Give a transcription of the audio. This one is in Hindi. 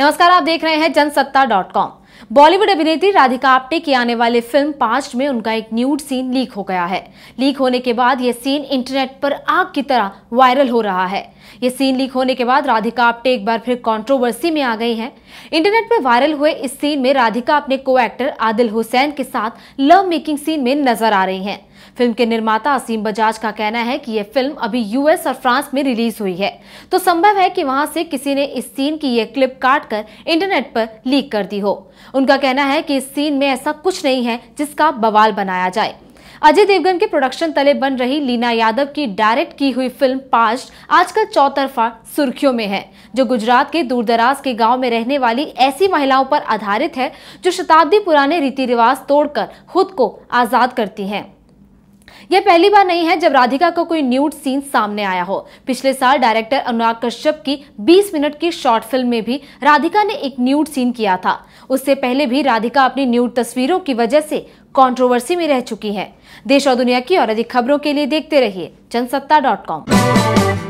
नमस्कार आप देख रहे हैं जनसत्ता डॉट कॉम बॉलीवुड अभिनेत्री राधिका आप्टे की आने वाली फिल्म पास्ट में उनका एक न्यूड सीन लीक हो गया है लीक होने के बाद यह सीन इंटरनेट पर आग की तरह वायरल हो रहा है यह सीन लीक होने के बाद राधिका आप्टे एक बार फिर कंट्रोवर्सी में आ गई हैं इंटरनेट पर वायरल हुए इस सीन में राधिका अपने को एक्टर आदिल हुसैन के साथ लव मेकिंग सीन में नजर आ रही है फिल्म के निर्माता असीम बजाज का कहना है कि यह फिल्म अभी यूएस और फ्रांस में रिलीज हुई है तो संभव है कि वहां से किसी ने इस सीन की यह क्लिप काट कर इंटरनेट पर लीक कर दी हो उनका कहना है कि इस सीन में ऐसा कुछ नहीं है जिसका बवाल बनाया जाए अजय देवगन के प्रोडक्शन तले बन रही लीना यादव की डायरेक्ट की हुई फिल्म पास्ट आजकल चौतरफा सुर्खियों में है जो गुजरात के दूरदराज के गांव में रहने वाली ऐसी महिलाओं पर आधारित है जो शताब्दी पुराने रीति रिवाज तोड़कर खुद को आजाद करती हैं यह पहली बार नहीं है जब राधिका का को कोई न्यूड सीन सामने आया हो पिछले साल डायरेक्टर अनुराग कश्यप की 20 मिनट की शॉर्ट फिल्म में भी राधिका ने एक न्यूड सीन किया था उससे पहले भी राधिका अपनी न्यूड तस्वीरों की वजह से कॉन्ट्रोवर्सी में रह चुकी है देश और दुनिया की और अधिक खबरों के लिए देखते रहिए जनसत्ता